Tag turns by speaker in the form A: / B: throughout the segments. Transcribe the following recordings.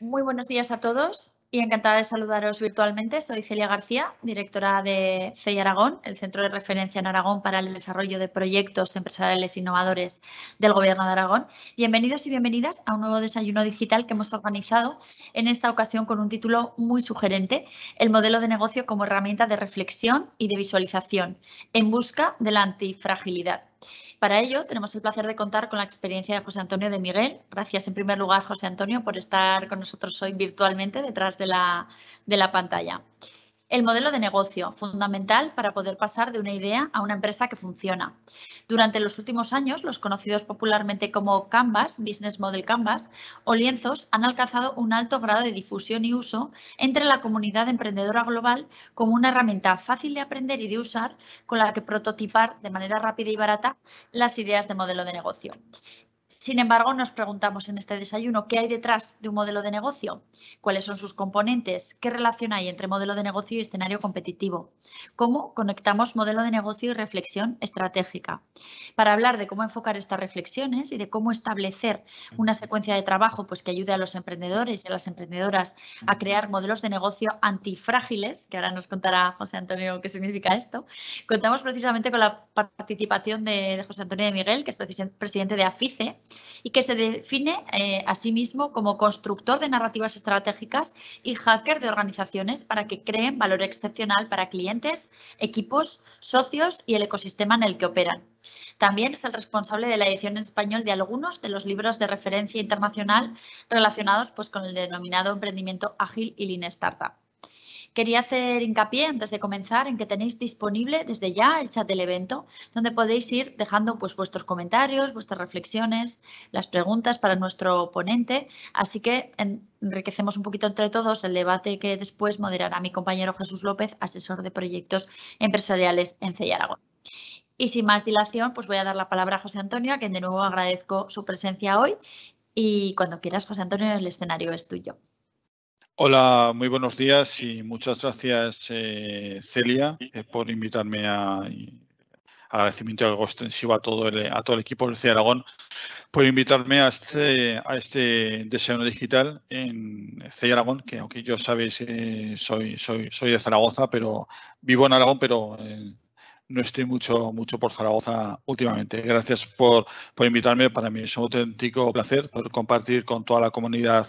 A: Muy buenos días a todos y encantada de saludaros virtualmente. Soy Celia García, directora de CEI Aragón, el Centro de Referencia en Aragón para el Desarrollo de Proyectos Empresariales Innovadores del Gobierno de Aragón. Bienvenidos y bienvenidas a un nuevo desayuno digital que hemos organizado en esta ocasión con un título muy sugerente, el modelo de negocio como herramienta de reflexión y de visualización en busca de la antifragilidad. Para ello, tenemos el placer de contar con la experiencia de José Antonio de Miguel. Gracias, en primer lugar, José Antonio, por estar con nosotros hoy virtualmente detrás de la, de la pantalla. El modelo de negocio, fundamental para poder pasar de una idea a una empresa que funciona. Durante los últimos años, los conocidos popularmente como Canvas, Business Model Canvas o lienzos han alcanzado un alto grado de difusión y uso entre la comunidad emprendedora global como una herramienta fácil de aprender y de usar con la que prototipar de manera rápida y barata las ideas de modelo de negocio. Sin embargo, nos preguntamos en este desayuno qué hay detrás de un modelo de negocio, cuáles son sus componentes, qué relación hay entre modelo de negocio y escenario competitivo, cómo conectamos modelo de negocio y reflexión estratégica. Para hablar de cómo enfocar estas reflexiones y de cómo establecer una secuencia de trabajo pues, que ayude a los emprendedores y a las emprendedoras a crear modelos de negocio antifrágiles, que ahora nos contará José Antonio qué significa esto, contamos precisamente con la participación de José Antonio de Miguel, que es presidente de AFICE y que se define eh, a sí mismo como constructor de narrativas estratégicas y hacker de organizaciones para que creen valor excepcional para clientes, equipos, socios y el ecosistema en el que operan. También es el responsable de la edición en español de algunos de los libros de referencia internacional relacionados pues, con el denominado emprendimiento ágil y lean startup. Quería hacer hincapié antes de comenzar en que tenéis disponible desde ya el chat del evento, donde podéis ir dejando pues, vuestros comentarios, vuestras reflexiones, las preguntas para nuestro ponente. Así que enriquecemos un poquito entre todos el debate que después moderará mi compañero Jesús López, asesor de proyectos empresariales en CEI Aragón. Y sin más dilación, pues voy a dar la palabra a José Antonio, a quien de nuevo agradezco su presencia hoy. Y cuando quieras, José Antonio, el escenario es tuyo.
B: Hola, muy buenos días y muchas gracias eh, Celia eh, por invitarme a agradecimiento algo extensivo a todo el, a todo el equipo del CIA Aragón por invitarme a este, a este desayuno digital en CIA Aragón, que aunque yo sabéis eh, soy, soy, soy de Zaragoza, pero vivo en Aragón, pero eh, no estoy mucho, mucho por Zaragoza últimamente. Gracias por, por invitarme. Para mí es un auténtico placer compartir con toda la comunidad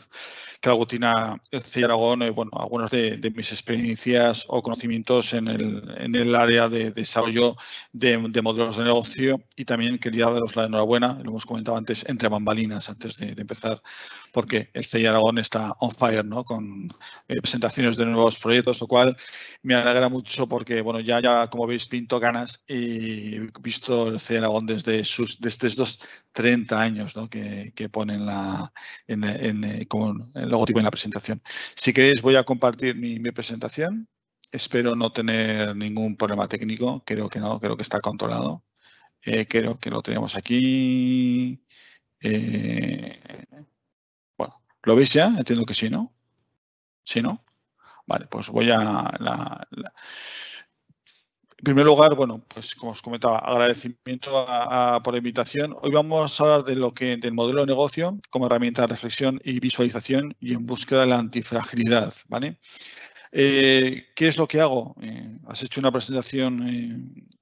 B: que aglutina el Aragón eh, algunas de, mis experiencias o conocimientos en el, en el área de, desarrollo de, de, modelos de negocio y también quería daros la enhorabuena, lo hemos comentado antes, entre bambalinas, antes de, empezar porque el CEI Aragón está on fire, ¿no? Con eh, presentaciones de nuevos proyectos, lo cual me alegra mucho porque, bueno, ya, ya como veis, pinto ganas y visto el CEI Aragón desde sus, estos 30 años, ¿no? Que, que ponen la, en, eh, como el logotipo en la presentación. Si queréis, voy a compartir mi, presentación. Espero no tener ningún problema técnico. Creo que no, creo que está controlado. Eh, creo que lo tenemos aquí. ¿Lo veis ya? Entiendo que sí, ¿no? ¿Sí, no? Vale, pues voy a... En primer lugar, bueno, pues como os comentaba, agradecimiento por la invitación. Hoy vamos a hablar de lo que, del modelo de negocio como herramienta de reflexión y visualización y en búsqueda de la antifragilidad, ¿vale? Eh, ¿Qué es lo que hago? Eh, has hecho una presentación eh,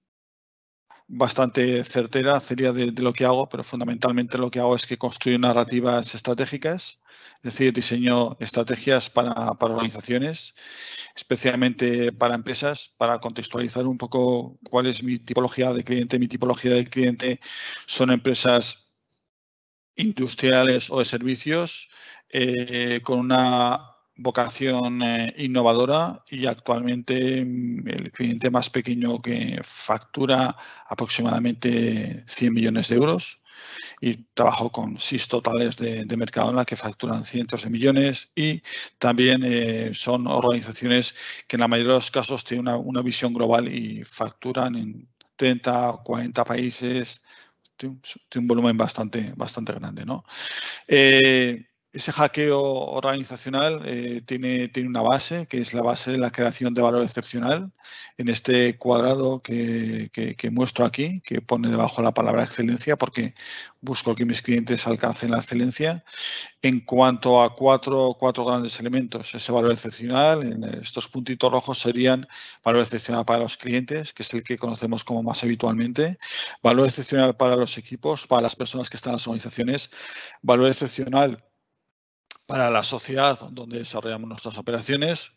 B: bastante certera sería de, lo que hago, pero fundamentalmente lo que hago es que construyo narrativas estratégicas, es decir, diseño estrategias para, organizaciones, especialmente para empresas, para contextualizar un poco cuál es mi tipología de cliente. Mi tipología de cliente son empresas industriales o de servicios eh, con una vocación eh, innovadora y actualmente mm, el cliente más pequeño que factura aproximadamente 100 millones de euros y trabajo con seis totales de, mercado en la que facturan cientos de millones y también eh, son organizaciones que en la mayoría de los casos tienen una, visión global y facturan en 30 o 40 países, de un, volumen bastante, bastante grande. ¿no? Eh, ese hackeo organizacional eh, tiene, tiene una base, que es la base de la creación de valor excepcional, en este cuadrado que, que, muestro aquí, que pone debajo la palabra excelencia, porque busco que mis clientes alcancen la excelencia. En cuanto a cuatro, cuatro grandes elementos, ese valor excepcional, en estos puntitos rojos serían valor excepcional para los clientes, que es el que conocemos como más habitualmente, valor excepcional para los equipos, para las personas que están en las organizaciones, valor excepcional para la sociedad donde desarrollamos nuestras operaciones,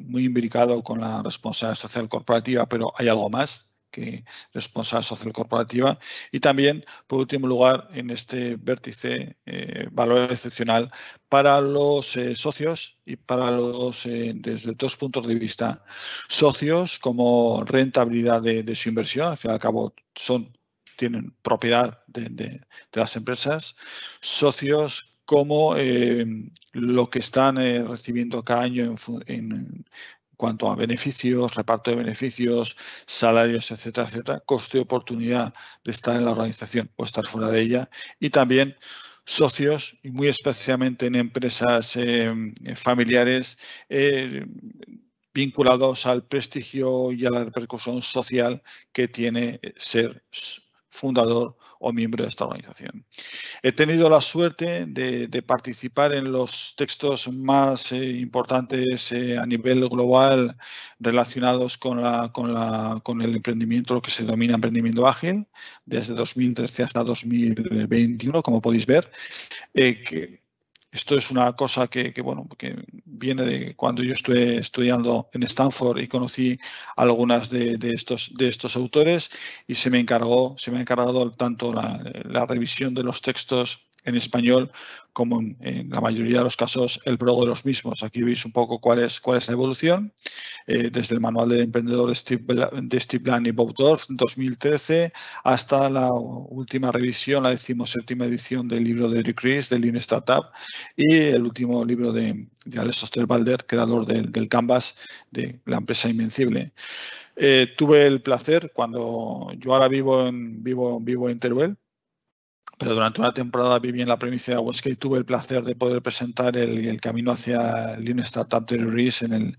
B: muy imbricado con la responsabilidad social corporativa, pero hay algo más que responsabilidad social corporativa. Y también, por último lugar, en este vértice, eh, valor excepcional para los eh, socios y para los, eh, desde dos puntos de vista, socios como rentabilidad de, su inversión, al fin y al cabo son tienen propiedad de, las empresas, socios como eh, lo que están eh, recibiendo cada año en, cuanto a beneficios, reparto de beneficios, salarios, etcétera, etcétera, coste de oportunidad de estar en la organización o estar fuera de ella y también socios y muy especialmente en empresas eh, familiares vinculados al prestigio y a la repercusión social que tiene ser fundador o miembro de esta organización. He tenido la suerte de, participar en los textos más eh, importantes eh, a nivel global relacionados con, la, con, el emprendimiento, lo que se denomina emprendimiento ágil, desde 2013 hasta 2021, como podéis ver, eh, que esto es una cosa que, bueno, que viene de cuando yo estuve estudiando en Stanford y conocí algunas de, de estos, de estos autores y se me encargó, se me ha encargado tanto la revisión de los textos en español, como en, la mayoría de los casos, el blog de los mismos. Aquí veis un poco cuál es, cuál es la evolución. Eh, desde el manual del emprendedor de Steve, Blank y Bob Dorf, 2013, hasta la última revisión, la decimoséptima edición del libro de Eric Ries, de Lean Startup, y el último libro de, de Alex Osterwalder, creador del, Canvas de la empresa Invencible. Eh, tuve el placer cuando yo ahora vivo en vivo vivo en Teruel pero durante una temporada viví en la provincia de Huesca y tuve el placer de poder presentar el, camino hacia Lean Startup de en,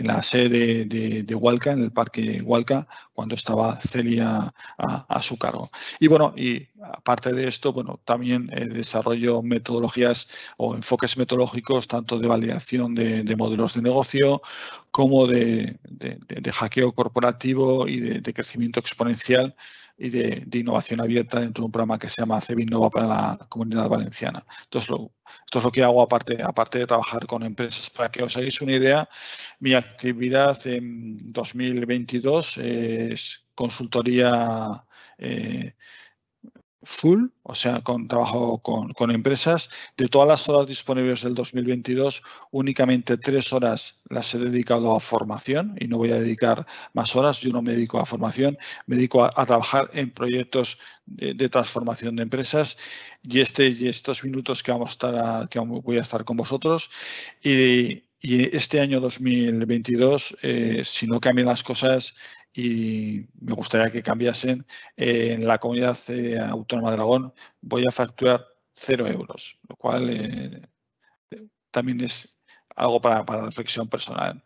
B: la sede de, de, Hualca, en el parque Hualca, cuando estaba Celia a, su cargo. Y bueno, y aparte de esto, bueno, también eh, desarrollo metodologías o enfoques metodológicos tanto de validación de modelos de negocio como de, hackeo corporativo y de crecimiento exponencial y de, innovación abierta dentro de un programa que se llama innova para la comunidad valenciana. Entonces, esto es lo que hago aparte, aparte de trabajar con empresas. Para que os hagáis una idea, mi actividad en 2022 es consultoría eh, full, o sea, con trabajo con, empresas. De todas las horas disponibles del 2022, únicamente tres horas las he dedicado a formación y no voy a dedicar más horas. Yo no me dedico a formación, me dedico a, trabajar en proyectos de, transformación de empresas y, este, y estos minutos que, vamos a estar que voy a estar con vosotros. Y, este año 2022, eh, si no cambian las cosas, y me gustaría que cambiasen en la comunidad eh, autónoma de Aragón voy a facturar cero euros, lo cual eh, también es algo para, reflexión personal.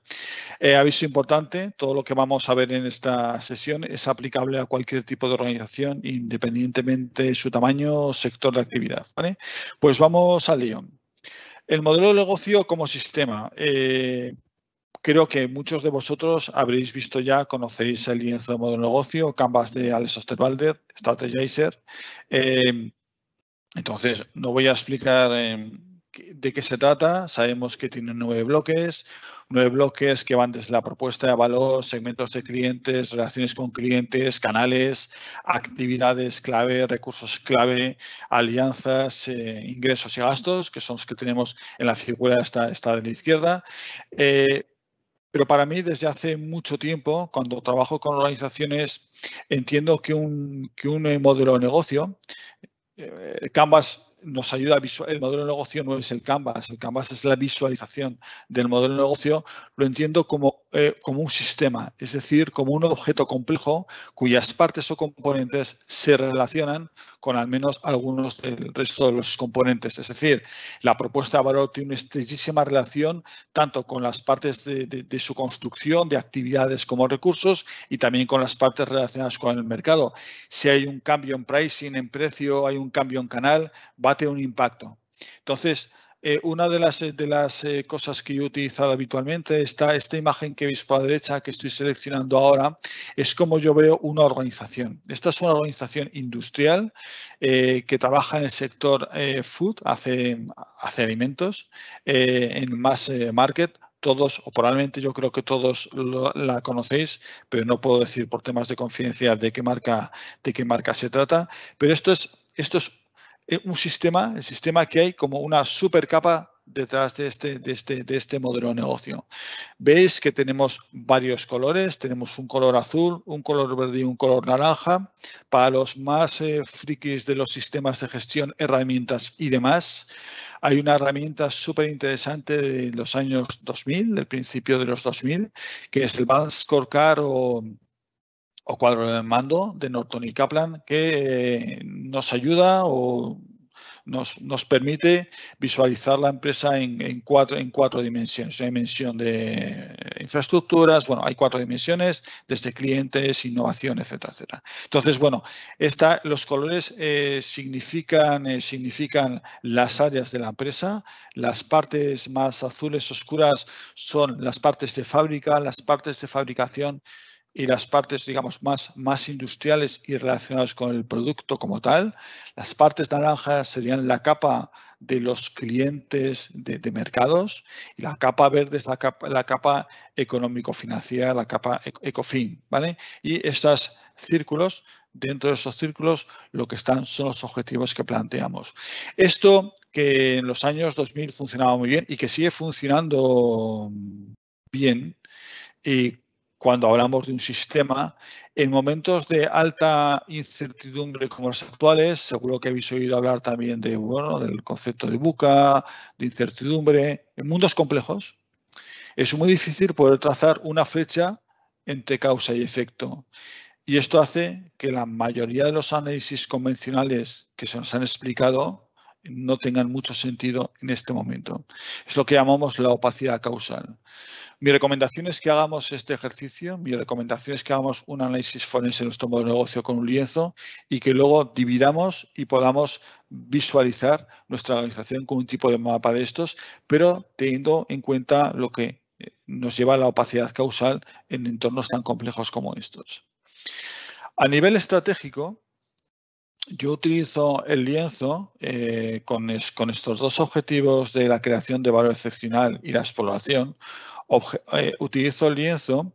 B: Eh, aviso importante, todo lo que vamos a ver en esta sesión es aplicable a cualquier tipo de organización, independientemente de su tamaño o sector de actividad. Pues vamos a lío. El modelo de negocio como sistema. Creo que muchos de vosotros habréis visto ya, conoceréis el lienzo de modo de negocio, Canvas de Alex Osterwalder, Strategizer. Eh, entonces, no voy a explicar eh, de qué se trata. Sabemos que tiene nueve bloques, nueve bloques que van desde la propuesta de valor, segmentos de clientes, relaciones con clientes, canales, actividades clave, recursos clave, alianzas, eh, ingresos y gastos, que son los que tenemos en la figura esta, esta de la izquierda. Pero para mí, desde hace mucho tiempo, cuando trabajo con organizaciones, entiendo que un, que un eh, modelo de negocio, el eh, Canvas nos ayuda a visualizar, el modelo de negocio no es el Canvas, el Canvas es la visualización del modelo de negocio, lo entiendo como eh, como un sistema, es decir, como un objeto complejo cuyas partes o componentes se relacionan con al menos algunos del resto de los componentes. Es decir, la propuesta de valor tiene una estrechísima relación tanto con las partes de, su construcción, de actividades como recursos y también con las partes relacionadas con el mercado. Si hay un cambio en pricing, en precio, hay un cambio en canal, bate un impacto. Entonces, eh, una de las, eh, de las eh, cosas que yo he utilizado habitualmente, esta, esta imagen que veis por la derecha, que estoy seleccionando ahora, es como yo veo una organización. Esta es una organización industrial que trabaja en el sector food, hace, alimentos, en más market, todos, o probablemente yo creo que todos la conocéis, pero no puedo decir por temas de confidencialidad de qué marca, de qué marca se trata. Pero esto es, esto es eh, un sistema, el sistema que hay como una super capa detrás este, de este, de este, modelo de negocio. Veis que tenemos varios colores, tenemos un color azul, un color verde y un color naranja. Para los más eh, frikis de los sistemas de gestión, herramientas y demás, hay una herramienta súper interesante de los años 2000, del principio de los 2000, que es el Balance Car o o cuadro de mando de Norton y Kaplan que eh, nos ayuda o nos, permite visualizar la empresa en, en cuatro, en cuatro dimensiones. Una dimensión de infraestructuras, bueno, hay cuatro dimensiones, desde clientes, innovación, etcétera, etcétera. Entonces, bueno, esta, los colores eh, significan, eh, significan las áreas de la empresa. Las partes más azules oscuras son las partes de fábrica, las partes de fabricación y las partes, digamos, más, más industriales y relacionadas con el producto como tal. Las partes naranjas serían la capa de los clientes de, mercados y la capa verde es la capa, la capa económico-financiera, la capa e, ecofin, ¿vale? Y estos círculos, dentro de esos círculos, lo que están son los objetivos que planteamos. Esto que en los años 2000 funcionaba muy bien y que sigue funcionando bien, cuando hablamos de un sistema, en momentos de alta incertidumbre como los actuales, seguro que habéis oído hablar también de, bueno, del concepto de buca, de incertidumbre, en mundos complejos, es muy difícil poder trazar una flecha entre causa y efecto. Y esto hace que la mayoría de los análisis convencionales que se nos han explicado no tengan mucho sentido en este momento. Es lo que llamamos la opacidad causal. Mi recomendación es que hagamos este ejercicio, mi recomendación es que hagamos un análisis forense en nuestro modelo de negocio con un lienzo y que luego dividamos y podamos visualizar nuestra organización con un tipo de mapa de estos, pero teniendo en cuenta lo que eh, nos lleva a la opacidad causal en entornos tan complejos como estos. A nivel estratégico, yo utilizo el lienzo eh, con, estos dos objetivos de la creación de valor excepcional y la exploración. Eh, utilizo el lienzo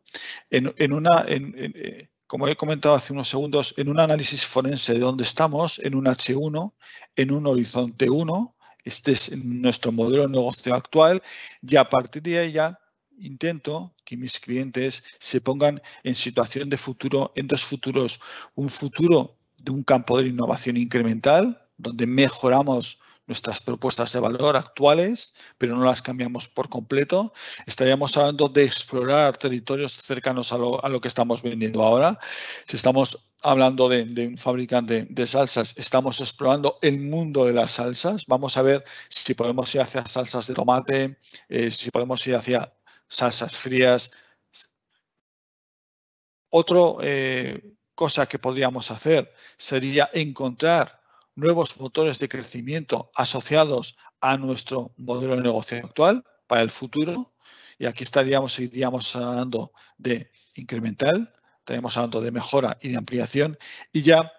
B: en, una, eh, como he comentado hace unos segundos, en un análisis forense de dónde estamos, en un H1, en un horizonte 1. Este es nuestro modelo de negocio actual y a partir de ella intento que mis clientes se pongan en situación de futuro, en dos futuros, un futuro de un campo de innovación incremental, donde mejoramos nuestras propuestas de valor actuales, pero no las cambiamos por completo. Estaríamos hablando de explorar territorios cercanos a lo, que estamos vendiendo ahora. Si estamos hablando de, un fabricante de salsas, estamos explorando el mundo de las salsas. Vamos a ver si podemos ir hacia salsas de tomate, eh, si podemos ir hacia salsas frías. Otro eh, cosa que podríamos hacer sería encontrar nuevos motores de crecimiento asociados a nuestro modelo de negocio actual para el futuro. Y aquí estaríamos, iríamos hablando de incremental, estaríamos hablando de mejora y de ampliación. Y ya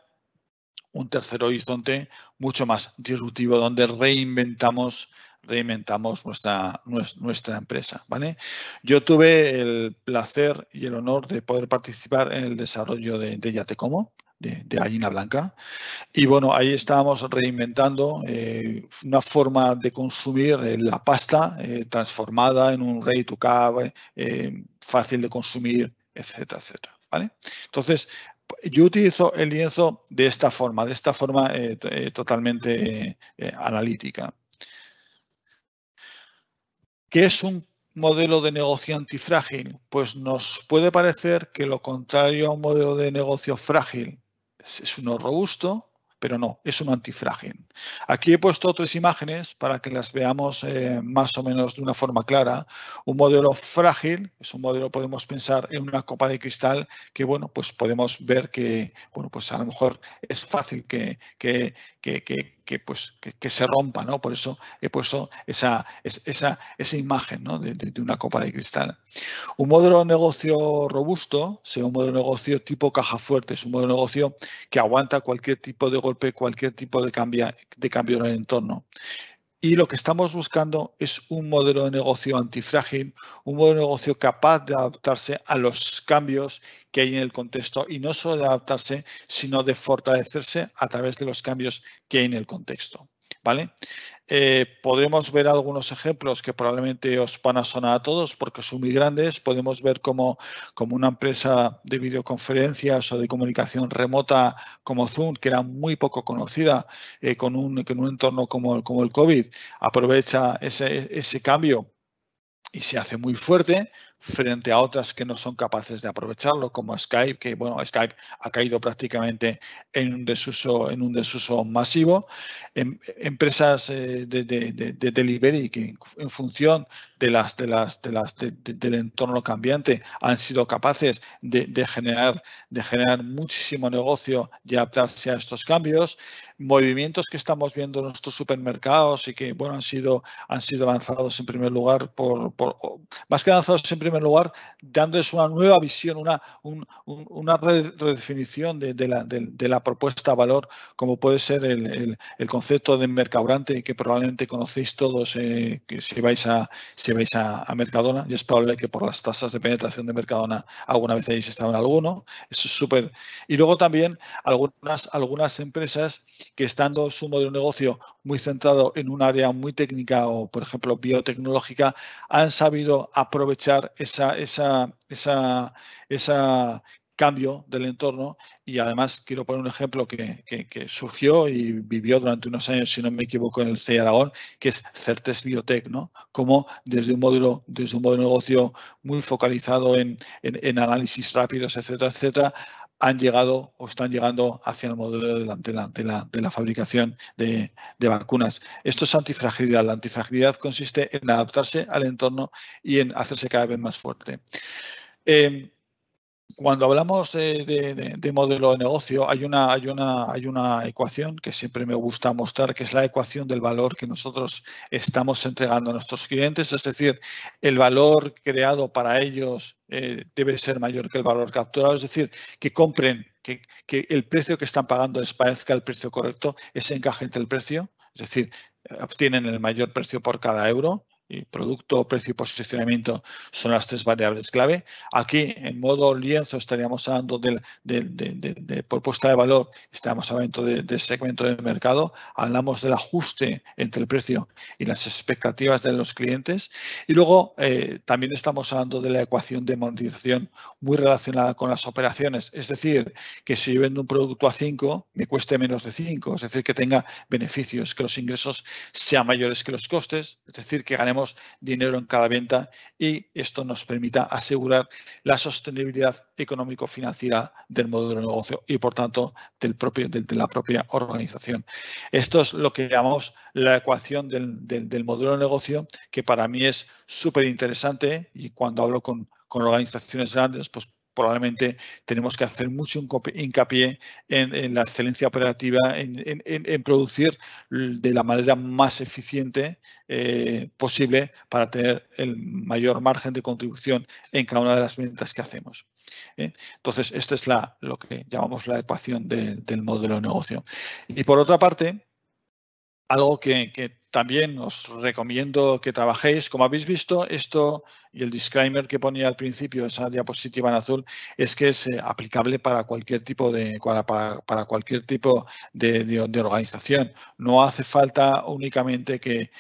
B: un tercer horizonte mucho más disruptivo, donde reinventamos reinventamos nuestra, nuestra empresa. ¿vale? Yo tuve el placer y el honor de poder participar en el desarrollo de, de como de, de, Gallina Blanca. Y bueno, ahí estábamos reinventando eh, una forma de consumir eh, la pasta eh, transformada en un rey to cab, fácil de consumir, etcétera, etcétera. ¿vale? Entonces, yo utilizo el lienzo de esta forma, de esta forma totalmente analítica. ¿Qué es un modelo de negocio antifrágil? Pues nos puede parecer que lo contrario a un modelo de negocio frágil es uno robusto, pero no, es un antifrágil. Aquí he puesto tres imágenes para que las veamos eh, más o menos de una forma clara. Un modelo frágil, es un modelo, podemos pensar en una copa de cristal que, bueno, pues podemos ver que, bueno, pues a lo mejor es fácil que, que, que que, pues, que, se rompa, ¿no? Por eso he puesto esa, esa, esa imagen de, una copa de cristal. Un modelo de negocio robusto, sea un modelo de negocio tipo caja fuerte, es un modelo de negocio que aguanta cualquier tipo de golpe, cualquier tipo de, de cambio en el entorno. Y lo que estamos buscando es un modelo de negocio antifrágil, un modelo de negocio capaz de adaptarse a los cambios que hay en el contexto y no solo de adaptarse, sino de fortalecerse a través de los cambios que hay en el contexto. ¿vale? Eh, ver algunos ejemplos que probablemente os van a sonar a todos porque son muy grandes. Podemos ver como, una empresa de videoconferencias o de comunicación remota como Zoom, que era muy poco conocida en eh, con, un, entorno como, como el COVID, aprovecha ese cambio y se hace muy fuerte frente a otras que no son capaces de aprovecharlo, como Skype, que bueno, Skype ha caído prácticamente en un desuso, en un masivo. En, em, empresas eh, de, de delivery que en función de las, de las, de las del entorno cambiante, han sido capaces de, generar, de generar muchísimo negocio y adaptarse a estos cambios. Movimientos que estamos viendo en nuestros supermercados y que bueno, han, sido, han sido lanzados en primer lugar, por, más que lanzados en primer lugar, dándoles una nueva visión, una, un, una redefinición de, la, de, la propuesta valor, como puede ser el, concepto de mercadurante que probablemente conocéis todos eh, que si vais a si vais a, Mercadona, y es probable que por las tasas de penetración de Mercadona alguna vez hayáis estado en alguno. Eso es súper. Y luego también algunas, algunas empresas que estando su modelo un negocio muy centrado en un área muy técnica o, por ejemplo, biotecnológica, han sabido aprovechar esa, esa, esa, esa cambio del entorno y además quiero poner un ejemplo que, surgió y vivió durante unos años, si no me equivoco, en el CEI Aragón, que es Certes Biotech, ¿no? Como desde un modelo, desde un modelo de negocio muy focalizado en, en, análisis rápidos, etcétera, etcétera, han llegado o están llegando hacia el modelo de la, de la, fabricación de, vacunas. Esto es antifragilidad. La antifragilidad consiste en adaptarse al entorno y en hacerse cada vez más fuerte. Em, cuando hablamos de, modelo de negocio, hay una, hay, una, hay una ecuación que siempre me gusta mostrar, que es la ecuación del valor que nosotros estamos entregando a nuestros clientes. Es decir, el valor creado para ellos eh, debe ser mayor que el valor capturado. Es decir, que compren, que, que el precio que están pagando les parezca el precio correcto, ese encaje entre el precio. Es decir, obtienen el mayor precio por cada euro y eh, producto, precio y posicionamiento son las tres variables clave. Aquí, en modo lienzo, estaríamos hablando del, de, propuesta de valor, estamos hablando de segmento del mercado, hablamos del ajuste entre el precio y las expectativas de los clientes y luego eh, también estamos hablando de la ecuación de monetización muy relacionada con las operaciones, es decir, que si yo vendo un producto a 5, me cueste menos de 5, es decir, que tenga beneficios, que los ingresos sean mayores que los costes, es decir, que ganemos dinero en cada venta y esto nos permita asegurar la sostenibilidad económico-financiera del modelo de negocio y, por tanto, del propio, de, la propia organización. Esto es lo que llamamos la ecuación del, del, modelo de negocio, que para mí es súper interesante y cuando hablo con, con organizaciones grandes, pues probablemente tenemos que hacer mucho hincapié en, la excelencia operativa, en, producir de la manera más eficiente eh, posible para tener el mayor margen de contribución en cada una de las ventas que hacemos. ¿eh? Entonces, esta es lo que llamamos la ecuación del modelo de negocio. Y por otra parte, algo que, que también os recomiendo que trabajéis, como habéis visto, esto y el disclaimer que ponía al principio, esa diapositiva en azul, es que es eh, aplicable para cualquier tipo de para, para cualquier tipo de, organización. No hace falta únicamente que,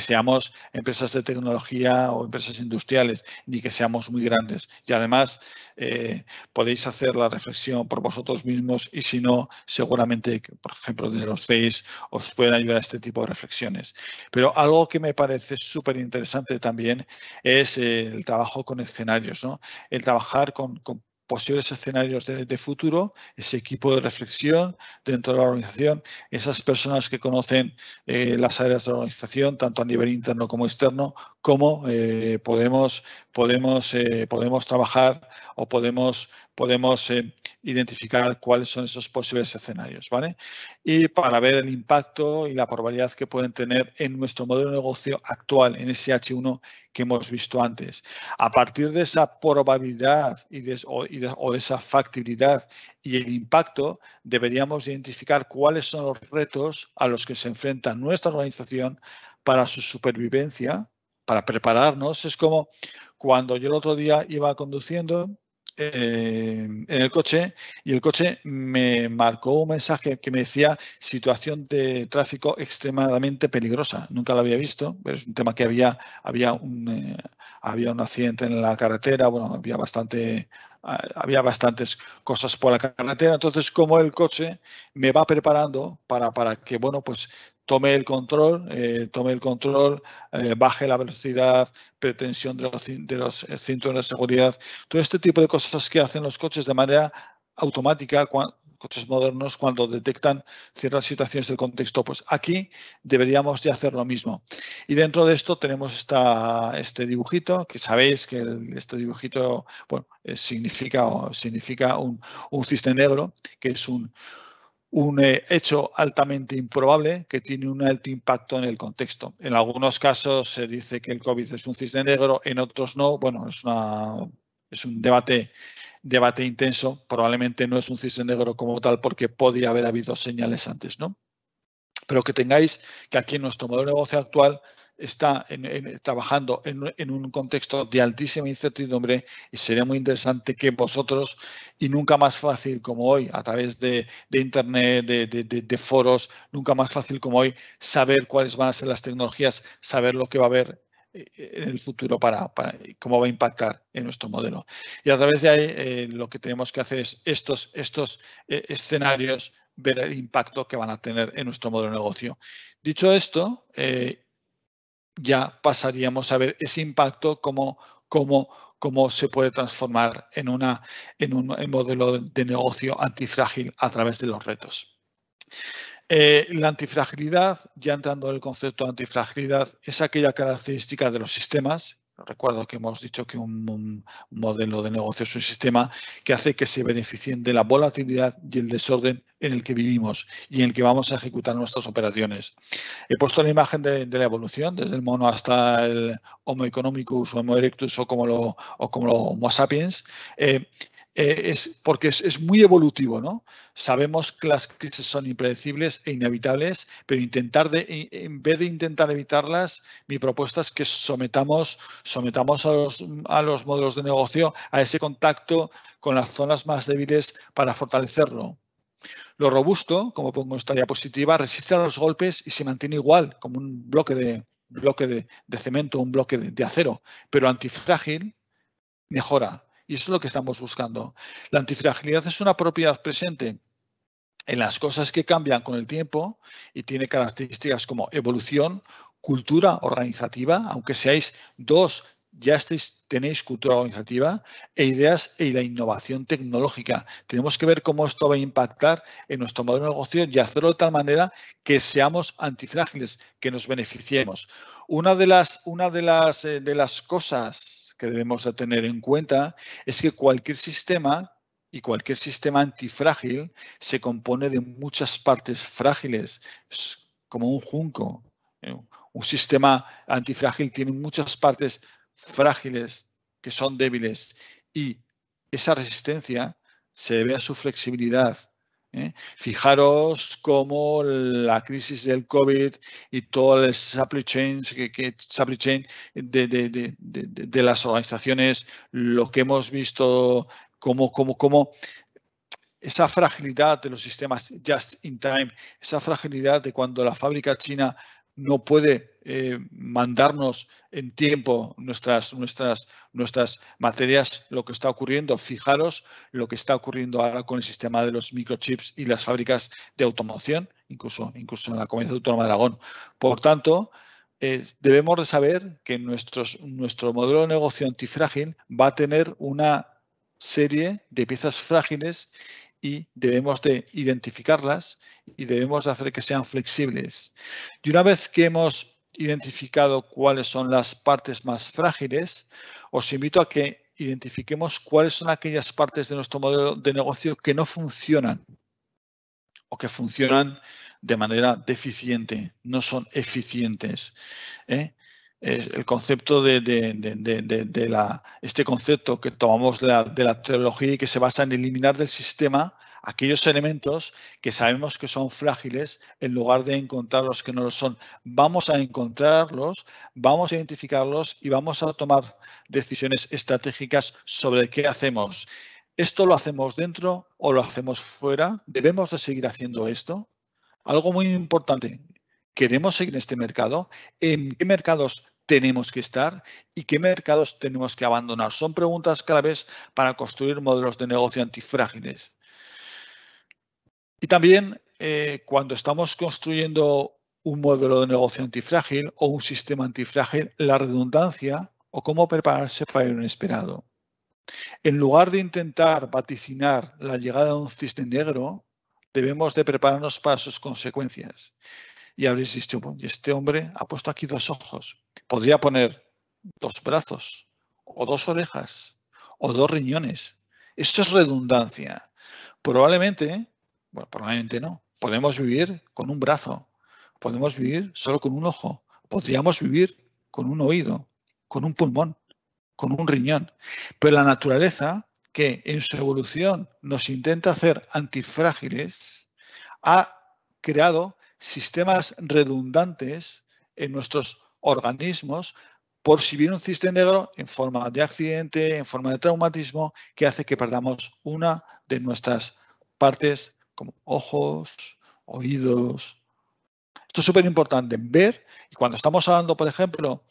B: seamos empresas de tecnología o empresas industriales, ni que seamos muy grandes. Y además eh, podéis hacer la reflexión por vosotros mismos y si no, seguramente, por ejemplo, desde los FACE os pueden ayudar a este tipo de reflexiones. Pero algo que me parece súper interesante también es eh, el trabajo con escenarios, ¿no? el trabajar con, posibles escenarios de, futuro, ese equipo de reflexión dentro de la organización, esas personas que conocen eh, las áreas de la organización, tanto a nivel interno como externo, cómo eh, podemos, podemos, eh, podemos trabajar o podemos, podemos eh, identificar cuáles son esos posibles escenarios, ¿vale? Y para ver el impacto y la probabilidad que pueden tener en nuestro modelo de negocio actual, en ese H1 que hemos visto antes. A partir de esa probabilidad o de esa factibilidad y el impacto, deberíamos identificar cuáles son los retos a los que se enfrenta nuestra organización para su supervivencia para prepararnos. Es como cuando yo el otro día iba conduciendo eh, en el coche y el coche me marcó un mensaje que me decía situación de tráfico extremadamente peligrosa. Nunca lo había visto, pero es un tema que había, había, un, eh, había un accidente en la carretera, bueno, había bastante ah, había bastantes cosas por la carretera. Entonces, como el coche me va preparando para, para que, bueno, pues tome el control, eh, tome el control, eh, baje la velocidad, pretensión de los, de eh, cinturones de seguridad, todo este tipo de cosas que hacen los coches de manera automática, coches modernos, cuando detectan ciertas situaciones del contexto. Pues aquí deberíamos de hacer lo mismo. Y dentro de esto tenemos este dibujito, que sabéis que este dibujito significa, un, un cisne negro, que es un un eh, hecho altamente improbable que tiene un alto impacto en el contexto. En algunos casos se dice que el COVID es un cisne negro, en otros no. Bueno, es, una, es un debate, debate intenso. Probablemente no es un cisne negro como tal porque podía haber habido señales antes, ¿no? Pero que tengáis que aquí en nuestro modelo de negocio actual está trabajando en, un contexto de altísima incertidumbre y sería muy interesante que vosotros, y nunca más fácil como hoy, a través de, Internet, de, foros, nunca más fácil como hoy, saber cuáles van a ser las tecnologías, saber lo que va a haber eh, en el futuro para, cómo va a impactar en nuestro modelo. Y a través de ahí eh, lo que tenemos que hacer es estos, estos eh, escenarios, ver el impacto que van a tener en nuestro modelo de negocio. Dicho esto, ya pasaríamos a ver ese impacto como, cómo se puede transformar en, una, en un modelo de negocio antifrágil a través de los retos. Eh, la antifragilidad, ya entrando en el concepto de antifragilidad, es aquella característica de los sistemas Recuerdo que hemos dicho que un, modelo de negocio es un sistema que hace que se beneficien de la volatilidad y el desorden en el que vivimos y en el que vamos a ejecutar nuestras operaciones. He puesto la imagen de, la evolución, desde el mono hasta el Homo economicus, Homo erectus o como lo, como Homo sapiens. Eh, eh, es porque es, muy evolutivo, ¿no? Sabemos que las crisis son impredecibles e inevitables, pero intentar de, en vez de intentar evitarlas, mi propuesta es que sometamos, sometamos a, los, a modelos de negocio a ese contacto con las zonas más débiles para fortalecerlo. Lo robusto, como pongo en esta diapositiva, resiste a los golpes y se mantiene igual, como un bloque de, bloque de, cemento, un bloque de, de acero, pero antifrágil mejora, y eso es lo que estamos buscando. La antifragilidad es una propiedad presente en las cosas que cambian con el tiempo y tiene características como evolución, cultura organizativa, aunque seáis dos, ya tenéis cultura organizativa e ideas y e la innovación tecnológica. Tenemos que ver cómo esto va a impactar en nuestro modelo de negocio y hacerlo de tal manera que seamos antifrágiles, que nos beneficiemos. Una de las, una de las, eh, de las cosas que debemos tener en cuenta es que cualquier sistema y cualquier sistema antifrágil se compone de muchas partes frágiles, pues, como un junco. Eh, un sistema antifrágil tiene muchas partes frágiles que son débiles y esa resistencia se debe a su flexibilidad, ¿eh? Fijaros cómo la crisis del COVID y todo el supply chain, que, supply chain de, las organizaciones, lo que hemos visto, como esa fragilidad de los sistemas just in time, esa fragilidad de cuando la fábrica china no puede eh, mandarnos en tiempo nuestras, nuestras, nuestras materias, lo que está ocurriendo. Fijaros lo que está ocurriendo ahora con el sistema de los microchips y las fábricas de automoción, incluso, incluso en la Comunidad Autónoma de Aragón. Por tanto, eh, debemos de saber que nuestros, nuestro modelo de negocio antifrágil va a tener una serie de piezas frágiles y debemos de identificarlas y debemos de hacer que sean flexibles. Y una vez que hemos identificado cuáles son las partes más frágiles, os invito a que identifiquemos cuáles son aquellas partes de nuestro modelo de negocio que no funcionan o que funcionan de manera deficiente, no son eficientes. ¿eh? el concepto de, la, este concepto que tomamos de la teología y que se basa en eliminar del sistema aquellos elementos que sabemos que son frágiles en lugar de encontrar los que no lo son. Vamos a encontrarlos, vamos a identificarlos y vamos a tomar decisiones estratégicas sobre qué hacemos. ¿Esto lo hacemos dentro o lo hacemos fuera? ¿Debemos de seguir haciendo esto? Algo muy importante, queremos seguir en este mercado, en qué mercados tenemos que estar y qué mercados tenemos que abandonar. Son preguntas claves para construir modelos de negocio antifrágiles. Y también eh, cuando estamos construyendo un modelo de negocio antifrágil o un sistema antifrágil, la redundancia o cómo prepararse para lo inesperado. En lugar de intentar vaticinar la llegada de un cisne negro, debemos de prepararnos para sus consecuencias y habréis dicho, y este hombre ha puesto aquí dos ojos. Podría poner dos brazos, o dos orejas, o dos riñones. Esto es redundancia. Probablemente, bueno, probablemente no. Podemos vivir con un brazo, podemos vivir solo con un ojo, podríamos vivir con un oído, con un pulmón, con un riñón. Pero la naturaleza, que en su evolución nos intenta hacer antifrágiles, ha creado sistemas redundantes en nuestros organismos por si viene un cisne negro en forma de accidente, en forma de traumatismo, que hace que perdamos una de nuestras partes como ojos, oídos. Esto es súper importante ver, y cuando estamos hablando, por ejemplo,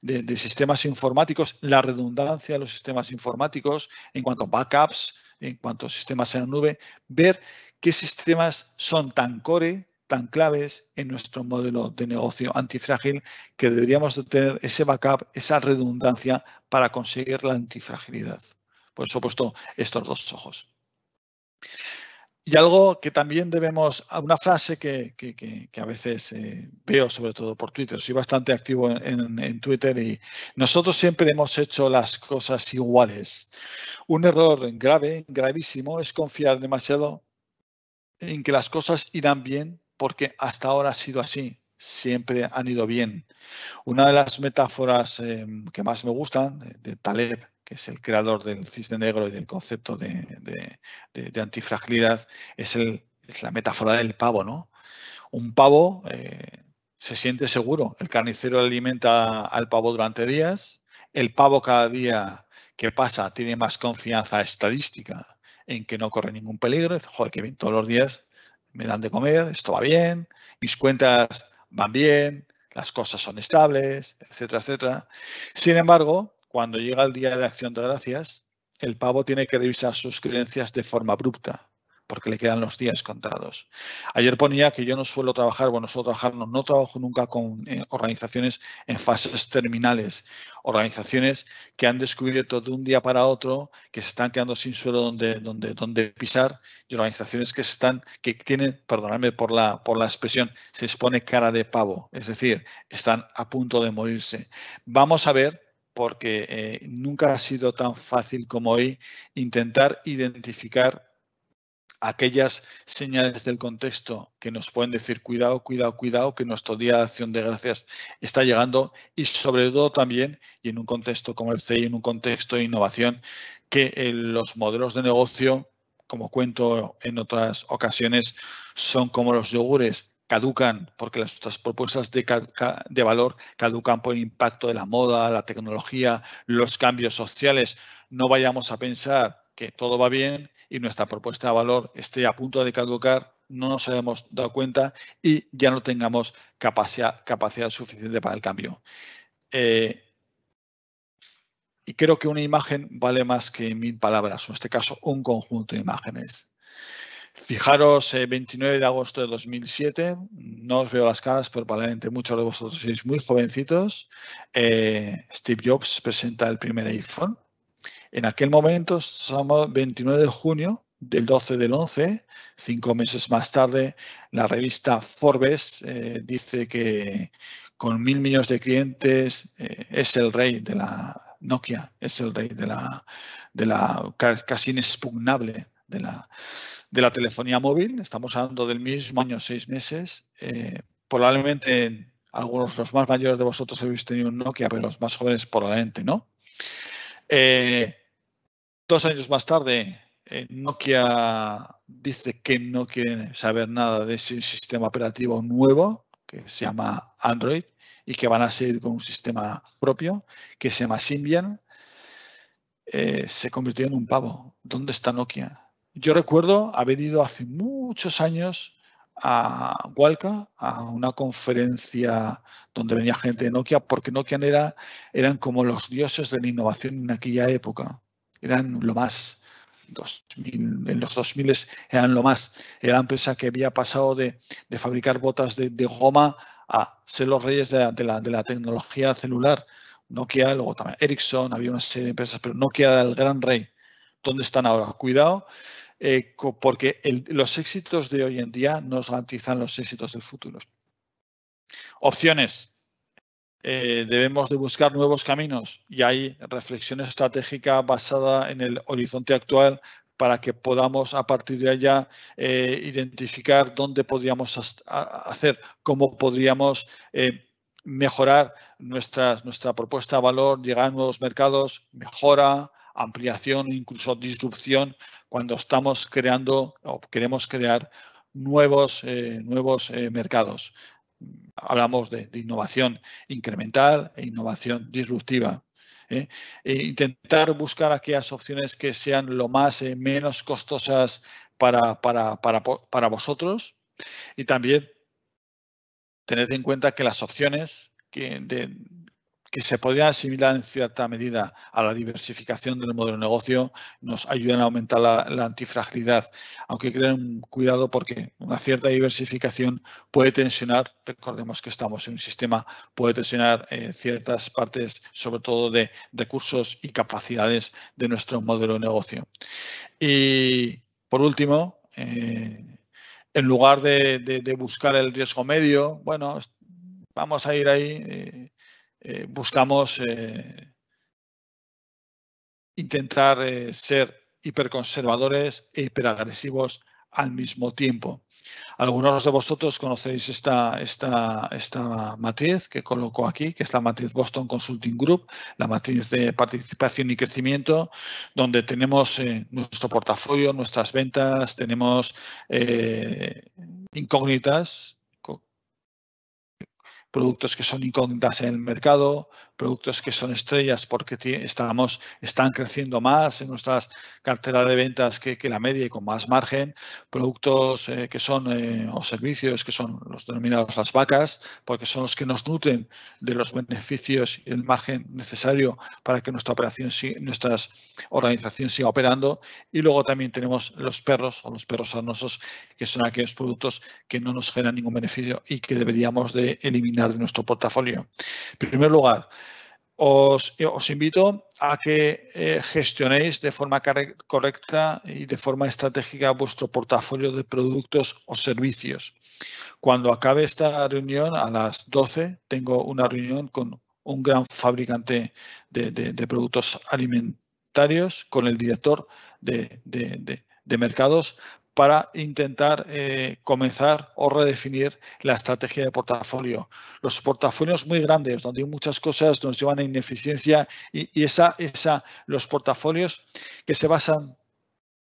B: de, sistemas informáticos, la redundancia de los sistemas informáticos en cuanto a backups, en cuanto a sistemas en la nube, ver qué sistemas son tan core tan claves en nuestro modelo de negocio antifrágil que deberíamos tener ese backup, esa redundancia para conseguir la antifragilidad. Por eso he puesto estos dos ojos. Y algo que también debemos, una frase que, a veces eh, veo sobre todo por Twitter, soy bastante activo en, Twitter y nosotros siempre hemos hecho las cosas iguales. Un error grave, gravísimo, es confiar demasiado en que las cosas irán bien porque hasta ahora ha sido así, siempre han ido bien. Una de las metáforas eh, que más me gustan de, Taleb, que es el creador del cisne negro y del concepto de, antifragilidad, es, la metáfora del pavo, ¿no? Un pavo eh, se siente seguro. El carnicero alimenta al pavo durante días. El pavo cada día que pasa tiene más confianza estadística en que no corre ningún peligro. Joder, que bien, todos los días me dan de comer, esto va bien, mis cuentas van bien, las cosas son estables, etcétera, etcétera. Sin embargo, cuando llega el día de acción de gracias, el pavo tiene que revisar sus creencias de forma abrupta porque le quedan los días contados. Ayer ponía que yo no suelo trabajar, bueno, suelo trabajar, no, trabajo nunca con eh, organizaciones en fases terminales, organizaciones que han descubierto de un día para otro que se están quedando sin suelo donde, donde, pisar y organizaciones que están, que tienen, perdonadme por la, por la expresión, se expone cara de pavo, es decir, están a punto de morirse. Vamos a ver porque eh, nunca ha sido tan fácil como hoy intentar identificar aquellas señales del contexto que nos pueden decir cuidado, cuidado, cuidado, que nuestro día de acción de gracias está llegando y sobre todo también, y en un contexto como el CI, en un contexto de innovación, que eh, los modelos de negocio, como cuento en otras ocasiones, son como los yogures, caducan porque nuestras propuestas de valor caducan por el impacto de la moda, la tecnología, los cambios sociales. No vayamos a pensar que todo va bien y nuestra propuesta de valor esté a punto de caducar, no nos hayamos dado cuenta y ya no tengamos capacidad, suficiente para el cambio. Eh, y creo que una imagen vale más que mil palabras, o en este caso un conjunto de imágenes. Fijaros, 29 eh, de agosto de 2007, no os veo las caras, pero probablemente muchos de vosotros sois muy jovencitos. Eh, Steve Jobs presenta el primer iPhone en aquel momento, somos 29 de junio del 12 del 11, cinco meses más tarde, la revista Forbes eh, dice que con mil millones de clientes eh, es el rey de la Nokia, es el rey de la, de la casi inexpugnable de la, de la telefonía móvil. Estamos hablando del mismo año, seis meses. Eh, probablemente algunos, los más mayores de vosotros habéis tenido un Nokia, pero los más jóvenes probablemente no. Eh, dos años más tarde, eh, Nokia dice que no quiere saber nada de ese sistema operativo nuevo que se llama Android y que van a seguir con un sistema propio que se llama Symbian. Eh, se convirtió en un pavo. ¿Dónde está Nokia? Yo recuerdo haber ido hace muchos años a Hualca a una conferencia donde venía gente de Nokia, porque Nokia era, eran como los dioses de la innovación en aquella época. Eran lo más. en los 2000 eran lo más. Era la empresa que había pasado de, fabricar botas de, goma a ser los reyes de la, de la tecnología celular. Nokia, luego también Ericsson, había una serie de empresas, pero Nokia era el gran rey. ¿Dónde están ahora? Cuidado, eh, porque los éxitos de hoy en día nos garantizan los éxitos del futuro. Opciones. Eh, debemos de buscar nuevos caminos y hay reflexión estratégica basada en el horizonte actual para que podamos a partir de allá eh, identificar dónde podríamos hacer, cómo podríamos mejorar nuestra propuesta de valor, llegar a nuevos mercados, mejora, ampliación, incluso disrupción cuando estamos creando o queremos crear nuevos, eh, nuevos eh, mercados. Hablamos de, innovación incremental e innovación disruptiva. ¿eh? E intentar buscar aquellas opciones que sean lo más menos costosas para, para, para, para vosotros y también tener en cuenta que las opciones que de, que se podrían asimilar en cierta medida a la diversificación del modelo de negocio, nos ayudan a aumentar la, antifragilidad, aunque hay que tener cuidado porque una cierta diversificación puede tensionar, recordemos que estamos en un sistema, puede tensionar eh, ciertas partes, sobre todo de recursos y capacidades de nuestro modelo de negocio. Y por último, eh, en lugar de, buscar el riesgo medio, bueno, vamos a ir ahí. Eh, eh, buscamos eh, intentar eh, ser hiperconservadores e hiperagresivos al mismo tiempo. Algunos de vosotros conocéis esta, esta, matriz que coloco aquí, que es la matriz Boston Consulting Group, la matriz de participación y crecimiento, donde tenemos nuestro portafolio, nuestras ventas, tenemos incógnitas, productos que son incógnitas en el mercado, productos que son estrellas porque estamos, están creciendo más en nuestras carteras de ventas que, la media y con más margen, productos eh, que son eh, o servicios que son los denominados las vacas, porque son los que nos nutren de los beneficios y el margen necesario para que nuestra operación, nuestra organización siga operando. Y luego también tenemos los perros o los perros sanosos que son aquellos productos que no nos generan ningún beneficio y que deberíamos de eliminar de nuestro portafolio. En primer lugar, os, invito a que eh, gestionéis de forma correcta y de forma estratégica vuestro portafolio de productos o servicios. Cuando acabe esta reunión, a las 12, tengo una reunión con un gran fabricante de, productos alimentarios, con el director de, de mercados, para intentar eh, comenzar o redefinir la estrategia de portafolio. Los portafolios muy grandes, donde hay muchas cosas nos llevan a ineficiencia y, y esa, esa, los portafolios que se basan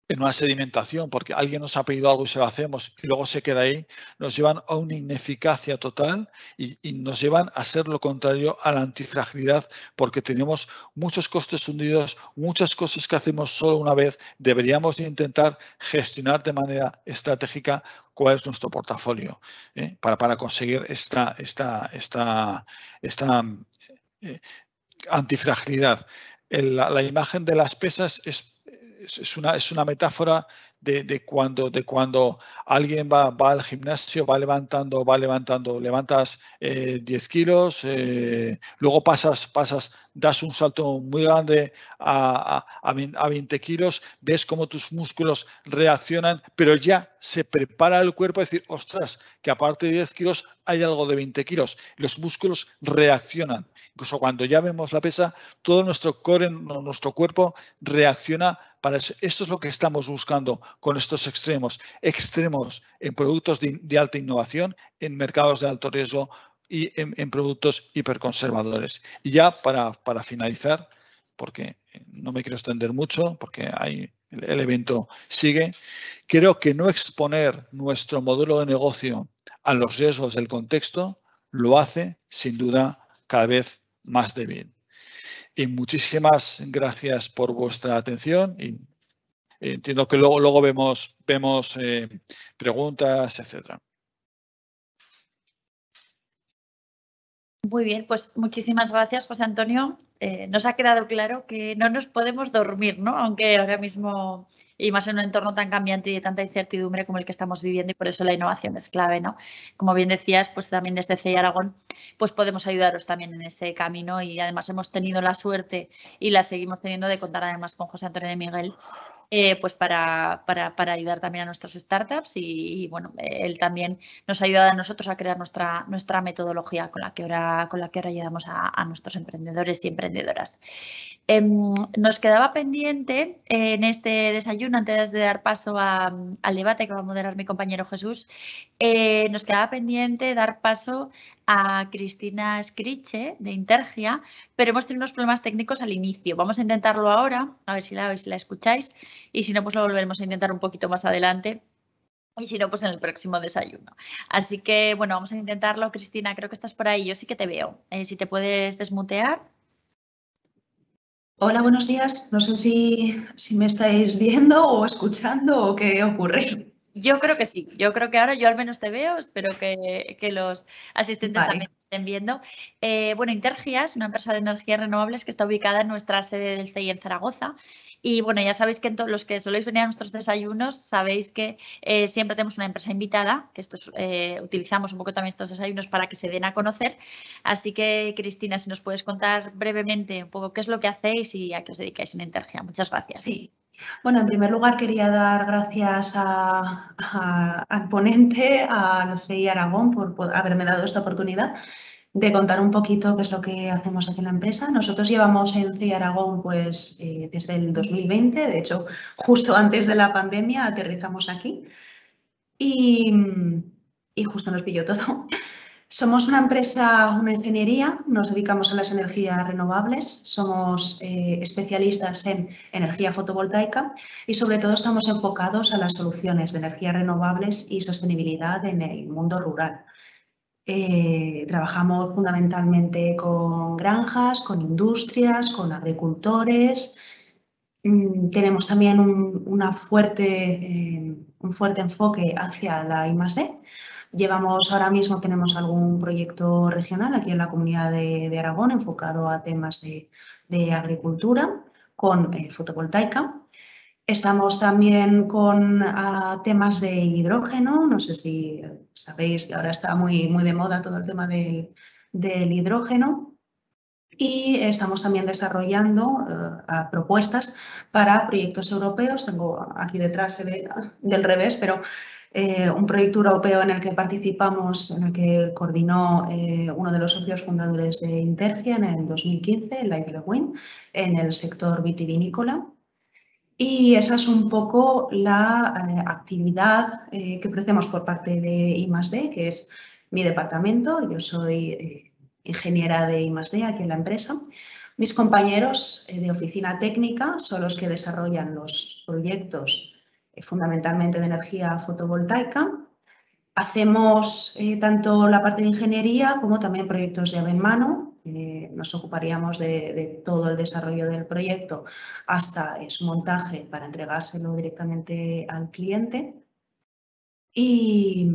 B: en una sedimentación, porque alguien nos ha pedido algo y se lo hacemos y luego se queda ahí, nos llevan a una ineficacia total y, nos llevan a ser lo contrario a la antifragilidad, porque tenemos muchos costes hundidos, muchas cosas que hacemos solo una vez, deberíamos intentar gestionar de manera estratégica cuál es nuestro portafolio ¿eh? para, para, conseguir esta, esta, esta, esta eh, antifragilidad. la, la imagen de las pesas es es, una, es una metáfora de, de, cuando, de cuando alguien va, va, al gimnasio, va levantando, va levantando, levantas eh, 10 kilos, eh, luego pasas, pasas, das un salto muy grande a, a, a, 20 kilos, ves cómo tus músculos reaccionan, pero ya se prepara el cuerpo a decir, ostras, que aparte de 10 kilos hay algo de 20 kilos. Los músculos reaccionan. Incluso cuando ya vemos la pesa, todo nuestro, core, nuestro cuerpo reacciona para eso. Esto es lo que estamos buscando, con estos extremos. Extremos en productos de, alta innovación, en mercados de alto riesgo y en, productos hiperconservadores. Y ya para, finalizar, porque eh, no me quiero extender mucho, porque hay, el, evento sigue, creo que no exponer nuestro modelo de negocio a los riesgos del contexto lo hace, sin duda, cada vez más débil. Y muchísimas gracias por vuestra atención y entiendo que luego, luego vemos, vemos eh, preguntas, etcétera.
A: Muy bien, pues muchísimas gracias, José Antonio. Eh, nos ha quedado claro que no nos podemos dormir, ¿no? Aunque ahora mismo, y más en un entorno tan cambiante y de tanta incertidumbre como el que estamos viviendo, y por eso la innovación es clave, ¿no? Como bien decías, pues también desde CEI Aragón, pues podemos ayudaros también en ese camino y además hemos tenido la suerte y la seguimos teniendo de contar además con José Antonio de Miguel, eh, pues para, para, ayudar también a nuestras startups y, bueno, él también nos ha ayudado a nosotros a crear nuestra, nuestra metodología con la que ahora, con la que ahora ayudamos a, nuestros emprendedores y emprendedoras. Em, nos quedaba pendiente eh, en este desayuno, antes de dar paso al debate que va a moderar mi compañero Jesús, eh, nos quedaba pendiente dar paso a Cristina Scriche de Intergia, pero hemos tenido unos problemas técnicos al inicio. Vamos a intentarlo ahora, a ver si la, la escucháis, y si no, pues lo volveremos a intentar un poquito más adelante, y si no, pues en el próximo desayuno. Así que, bueno, vamos a intentarlo. Cristina, creo que estás por ahí. Yo sí que te veo. Eh, si te puedes desmutear.
C: Hola, buenos días. No sé si, si me estáis viendo o escuchando o qué ocurre.
A: Yo creo que sí, yo creo que ahora yo al menos te veo, espero que, los asistentes también estén viendo. Eh, bueno, Intergia es una empresa de energías renovables que está ubicada en nuestra sede del CEI en Zaragoza. Y bueno, ya sabéis que todos los que soléis venir a nuestros desayunos, sabéis que eh, siempre tenemos una empresa invitada, que eh, utilizamos un poco también estos desayunos para que se den a conocer. Así que, Cristina, si nos puedes contar brevemente un poco qué es lo que hacéis y a qué os dedicáis en Intergia. Muchas gracias. Sí,
C: bueno, en primer lugar quería dar gracias al ponente, a CEI Aragón, por, haberme dado esta oportunidad de contar un poquito qué es lo que hacemos aquí en la empresa. Nosotros llevamos en CEI Aragón pues, eh, desde el 2020, de hecho, justo antes de la pandemia aterrizamos aquí y justo nos pilló todo. Somos una empresa, una ingeniería, nos dedicamos a las energías renovables, somos eh, especialistas en energía fotovoltaica y sobre todo estamos enfocados a las soluciones de energías renovables y sostenibilidad en el mundo rural. Eh, trabajamos fundamentalmente con granjas, con industrias, con agricultores. Mm, tenemos también un, fuerte, eh, un fuerte enfoque hacia la I+.D., Llevamos ahora mismo, tenemos algún proyecto regional aquí en la comunidad de, Aragón enfocado a temas de, agricultura con eh, fotovoltaica. Estamos también con temas de hidrógeno. No sé si sabéis que ahora está muy, muy de moda todo el tema del, hidrógeno. Y estamos también desarrollando eh, propuestas para proyectos europeos. Tengo aquí detrás, se del revés, pero eh, un proyecto europeo en el que participamos, en el que coordinó eh, uno de los socios fundadores de Intergia en el 2015, la Win, en el sector vitivinícola. Y esa es un poco la eh, actividad que ofrecemos por parte de I+D, que es mi departamento. Yo soy ingeniera de I+D aquí en la empresa. Mis compañeros de oficina técnica son los que desarrollan los proyectos fundamentalmente de energía fotovoltaica. Hacemos eh, tanto la parte de ingeniería como también proyectos llave en mano. Eh, nos ocuparíamos de, todo el desarrollo del proyecto hasta su montaje para entregárselo directamente al cliente. Y,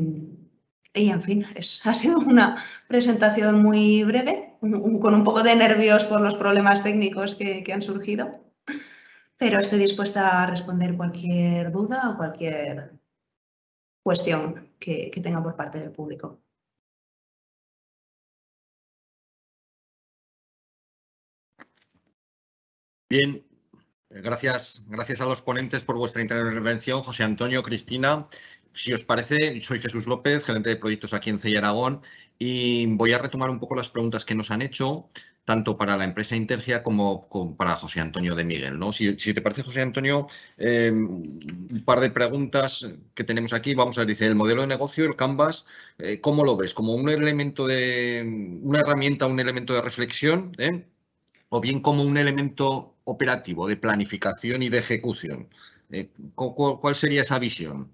C: y en fin, ha sido una presentación muy breve, con un poco de nervios por los problemas técnicos que han surgido pero estoy dispuesta a responder cualquier duda o cualquier cuestión
B: que, tenga por parte del público. Bien, gracias,
D: gracias a los ponentes por vuestra intervención, José Antonio, Cristina. Si os parece, soy Jesús López, gerente de proyectos aquí en CEI Aragón, y voy a retomar un poco las preguntas que nos han hecho tanto para la empresa Intergia como, para José Antonio de Miguel. ¿no? Si, te parece, José Antonio, em, un par de preguntas que tenemos aquí. Vamos a ver, dice, el modelo de negocio, el Canvas, eh, ¿cómo lo ves? ¿Como un elemento de, una herramienta, un elemento de reflexión? Eh? ¿O bien como un elemento operativo de planificación y de ejecución? Eh, ¿Cuál
B: sería esa visión?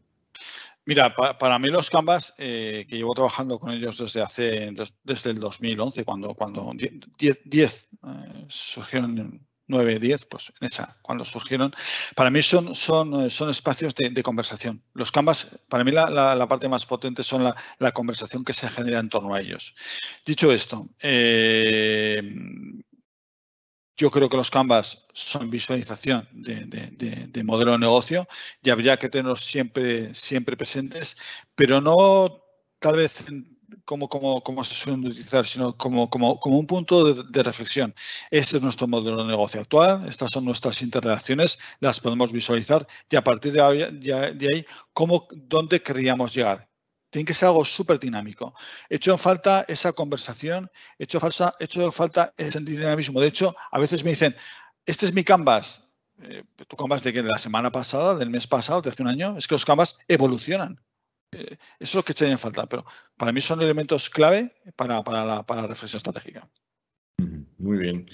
B: Mira, para mí los Canvas, eh, que llevo trabajando con ellos desde hace desde el 2011, cuando, cuando 10, eh, surgieron 9, 10, pues en esa, cuando surgieron. Para mí son, son, eh, son espacios de, conversación. Los canvas, para mí la, la, parte más potente son la, la, conversación que se genera en torno a ellos. Dicho esto, eh, yo creo que los canvas son visualización de, modelo de negocio y habría que tenerlos siempre, siempre presentes, pero no tal vez como, como, como se suelen utilizar, sino como, como, un punto de, reflexión. Este es nuestro modelo de negocio actual, estas son nuestras interrelaciones, las podemos visualizar y a partir de ahí, de ahí ¿cómo, ¿dónde queríamos llegar? Tiene que ser algo súper dinámico. He hecho en falta esa conversación, he hecho, falsa, falta ese dinamismo. De hecho, a veces me dicen, este es mi canvas. Eh, tu canvas de de la semana pasada, del mes pasado, de hace un año, es que los canvas evolucionan. Eh, eso es lo que hecho en falta, pero para mí son elementos clave para la reflexión estratégica. Muy bien.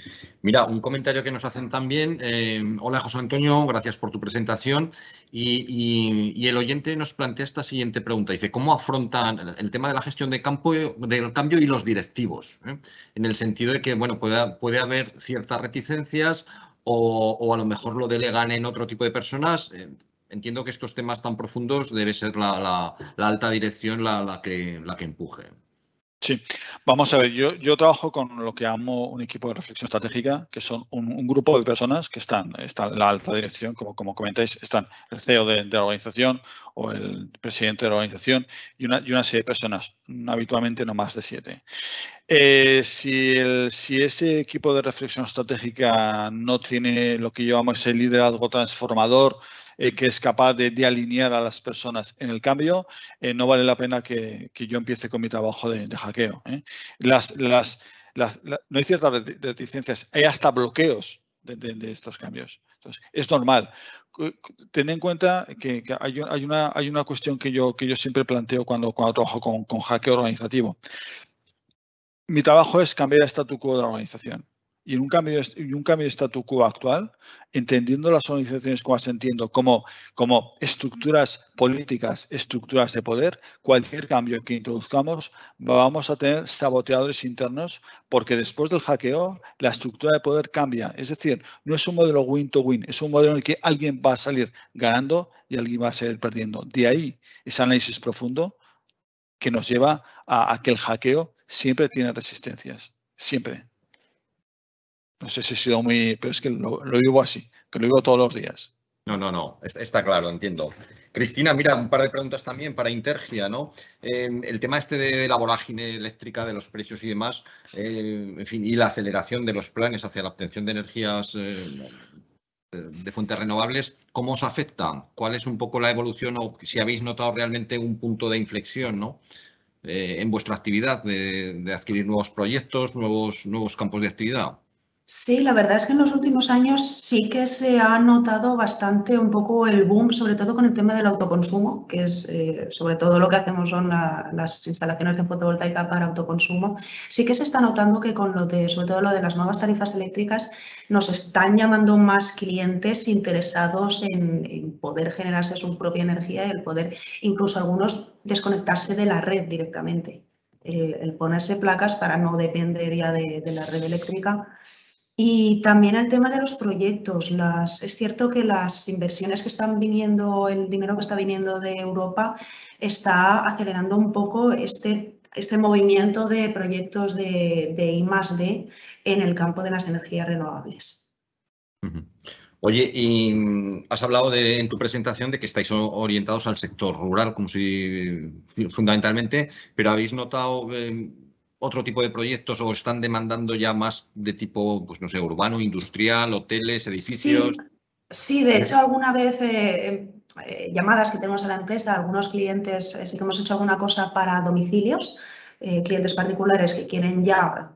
B: Mira, un comentario que nos hacen también. Eh, hola José Antonio,
D: gracias por tu presentación. Y, el oyente nos plantea esta siguiente pregunta. Dice, ¿cómo afrontan el tema de la gestión de campo, del cambio y los directivos? ¿Eh? En el sentido de que, bueno, puede, haber ciertas reticencias o, a lo mejor lo delegan en otro tipo de personas. Eh, entiendo que estos temas tan profundos debe ser la, alta
B: dirección la, que, la que empuje. Sí, vamos a ver, yo, trabajo con lo que amo un equipo de reflexión estratégica, que son un, grupo de personas que están, está la alta dirección, como, como comentáis, están el CEO de, la organización o el presidente de la organización y una, serie de personas, habitualmente no más de siete. Eh, si, ese equipo de reflexión estratégica no tiene lo que yo amo ese liderazgo transformador, eh, que es capaz de, alinear a las personas en el cambio, eh, no vale la pena que, yo empiece con mi trabajo de, hackeo. ¿eh? Las, las, no hay ciertas reticencias, hay hasta bloqueos de, estos cambios. Entonces, es normal. Ten en cuenta que, hay, una, hay una cuestión que yo, que yo siempre planteo cuando, cuando trabajo con, con hackeo organizativo. Mi trabajo es cambiar el statu quo de la organización y en un cambio de, y un cambio de statu quo actual, entendiendo las organizaciones como las entiendo, como, como estructuras políticas, estructuras de poder, cualquier cambio que introduzcamos vamos a tener saboteadores internos porque después del hackeo la estructura de poder cambia. Es decir, no es un modelo win-to-win, es un modelo en el que alguien va a salir ganando y alguien va a salir perdiendo. De ahí ese análisis profundo que nos lleva a que el hackeo siempre tiene resistencias, siempre. No sé si he sido muy, pero es que lo, vivo así, que lo vivo todos los días.
D: No, no, no, está, claro, entiendo. Cristina, mira, un par de preguntas también para Intergia, ¿no? Eh, el tema este de, la vorágine eléctrica, de los precios y demás, eh, en fin, y la aceleración de los planes hacia la obtención de energías eh, de fuentes renovables, ¿cómo os afecta? ¿Cuál es un poco la evolución o si habéis notado realmente un punto de inflexión, ¿no? en vuestra actividad de, adquirir nuevos proyectos, nuevos, nuevos campos de actividad.
C: Sí, la verdad es que en los últimos años sí que se ha notado bastante un poco el boom, sobre todo con el tema del autoconsumo, que es eh, sobre todo lo que hacemos son las instalaciones de fotovoltaica para autoconsumo. Sí que se está notando que con lo de, sobre todo lo de las nuevas tarifas eléctricas, nos están llamando más clientes interesados en, poder generarse su propia energía y el poder incluso algunos desconectarse de la red directamente. El, ponerse placas para no depender ya de, la red eléctrica y también el tema de los proyectos. Las, es cierto que las inversiones que están viniendo, el dinero que está viniendo de Europa, está acelerando un poco este, este movimiento de proyectos de, de I más D en el campo de las energías renovables.
D: Oye, y mm, has hablado de, en tu presentación de que estáis orientados al sector rural, como si fundamentalmente, pero habéis notado em, otro tipo de proyectos o están demandando ya más de tipo, pues no sé, urbano, industrial, hoteles, edificios?
C: Sí, de hecho alguna vez eh, eh, llamadas que tenemos a la empresa, algunos clientes, eh, sí que hemos hecho alguna cosa para domicilios, clientes particulares que quieren ya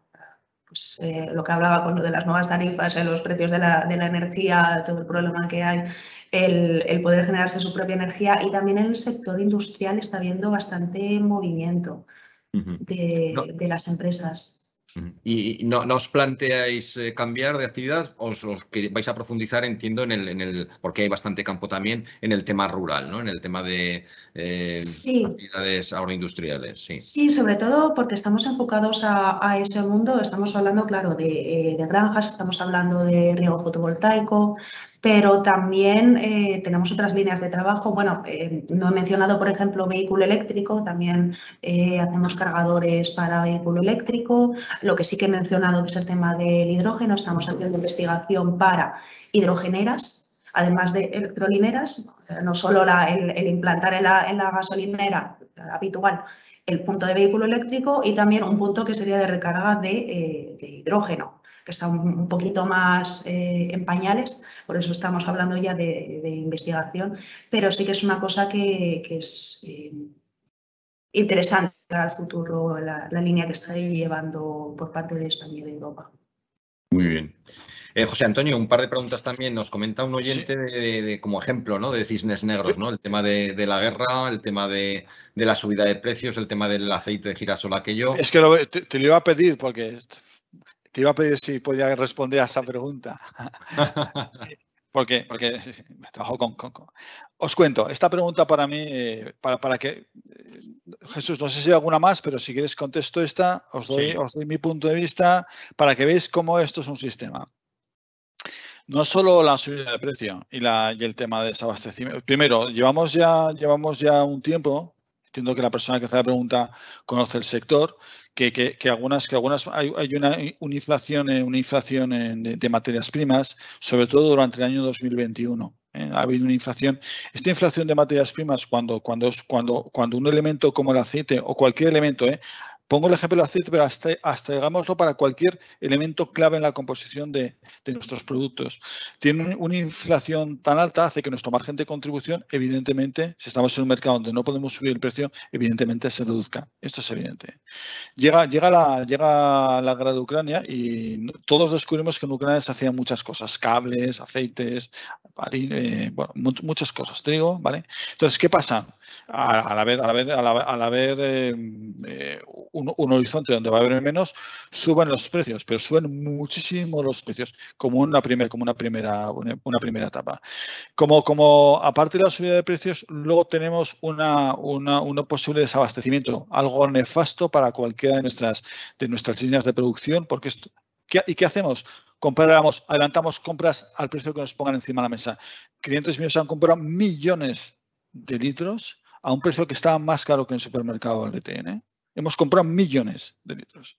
C: pues, lo que hablaba con lo de las nuevas tarifas, los precios de la, de la, energía, todo el problema que hay, el, el, poder generarse su propia energía y también en el sector industrial está viendo bastante movimiento de, las empresas.
D: ¿Y no, no, os planteáis eh, cambiar de actividad? ¿Os, os vais a profundizar, entiendo, en el, porque hay bastante campo también, en el tema rural, ¿no? En el tema de eh, actividades agroindustriales. Sí.
C: sobre todo porque estamos enfocados a, ese mundo. Estamos hablando, claro, de, eh, de, granjas, estamos hablando de riego fotovoltaico, pero también eh, tenemos otras líneas de trabajo. Bueno, eh, no he mencionado, por ejemplo, vehículo eléctrico, también eh, hacemos cargadores para vehículo eléctrico. Lo que sí que he mencionado es el tema del hidrógeno, estamos haciendo investigación para hidrogeneras, además de electrolineras, no solo el, implantar en la, gasolinera habitual el punto de vehículo eléctrico y también un punto que sería de recarga de hidrógeno está un, poquito más eh, en pañales, por eso estamos hablando ya de, investigación, pero sí que es una cosa que, es eh, interesante para el futuro, la, línea que está llevando por parte de España y de Europa.
D: Muy bien. Eh, José Antonio, un par de preguntas también. Nos comenta un oyente de, como ejemplo ¿no? de cisnes negros, ¿no? el tema de, la guerra, el tema de, la subida de precios, el tema del aceite de girasol aquello. Es
B: que te, lo iba a pedir porque te iba a pedir si podía responder a esa pregunta. porque, porque me trabajo con, Os cuento, esta pregunta para mí, eh, para, que... Eh, Jesús, no sé si hay alguna más, pero si quieres contesto esta, os doy, os doy mi punto de vista para que veáis cómo esto es un sistema. No solo la subida de precio y, la, y el tema de desabastecimiento. Primero, llevamos ya, llevamos ya un tiempo, entiendo que la persona que hace la pregunta conoce el sector, que, que, algunas, que algunas hay, eh, una, inflación, una eh, inflación de, materias primas, sobre todo durante el año 2021. Eh, ha habido una inflación. Esta inflación de materias primas, cuando, cuando, cuando, cuando un elemento como el aceite o cualquier elemento, ¿eh? Pongo el ejemplo del aceite, pero hasta, llegámoslo para cualquier elemento clave en la composición de, nuestros productos. Tiene una inflación tan alta, hace que nuestro margen de contribución, evidentemente, si estamos en un mercado donde no podemos subir el precio, evidentemente se reduzca. Esto es evidente. Llega, la, guerra de Ucrania y todos descubrimos que en Ucrania se hacían muchas cosas, cables, aceites, eh, muchas cosas, trigo, ¿vale? Entonces, ¿qué pasa? Al haber, al haber, eh, eh, un, horizonte donde va a haber menos, suben los precios, pero suben muchísimo los precios, como una, primera como una, primera, una, primera etapa. Como, como aparte de la subida de precios, luego tenemos una, una, un posible desabastecimiento, algo nefasto para cualquiera de nuestras, de nuestras líneas de producción, porque esto, ¿y qué hacemos? Compráramos, adelantamos compras al precio que nos pongan encima de la mesa. Clientes míos han comprado millones de litros a un precio que estaba más caro que en el supermercado del DTN hemos comprado millones de litros.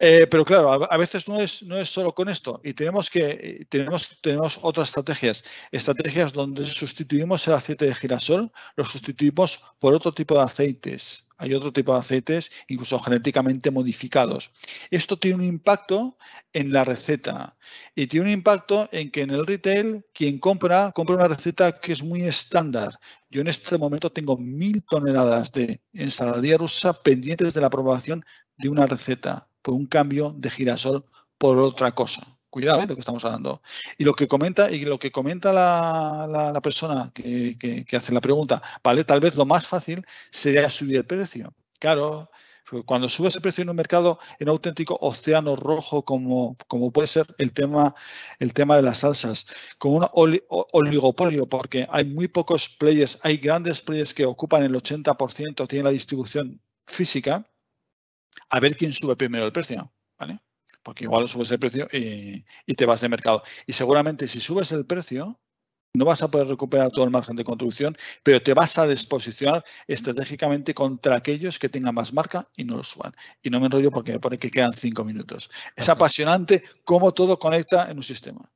B: Eh, pero claro, a, veces no es, no es solo con esto y tenemos que eh, tenemos, tenemos otras estrategias, estrategias donde sustituimos el aceite de girasol, lo sustituimos por otro tipo de aceites. Hay otro tipo de aceites, incluso genéticamente modificados. Esto tiene un impacto en la receta y tiene un impacto en que en el retail quien compra compra una receta que es muy estándar. Yo en este momento tengo mil toneladas de ensaladilla rusa pendientes de la aprobación de una receta por pues un cambio de girasol por otra cosa. Cuidado ¿eh? de lo que estamos hablando. Y lo que comenta, y lo que comenta la, la, persona que, que, hace la pregunta, vale, tal vez lo más fácil sería subir el precio. Claro, pues cuando subes el precio en un mercado en auténtico océano rojo, como, como puede ser el tema, el tema de las salsas, con un oligopolio, porque hay muy pocos players, hay grandes players que ocupan el 80%, tienen la distribución física, a ver quién sube primero el precio, ¿vale? Porque igual subes el precio y, te vas de mercado. Y seguramente si subes el precio, no vas a poder recuperar todo el margen de contribución, pero te vas a desposicionar estratégicamente contra aquellos que tengan más marca y no lo suban. Y no me enrollo porque me pone que quedan cinco minutos. Es apasionante cómo todo conecta en un sistema.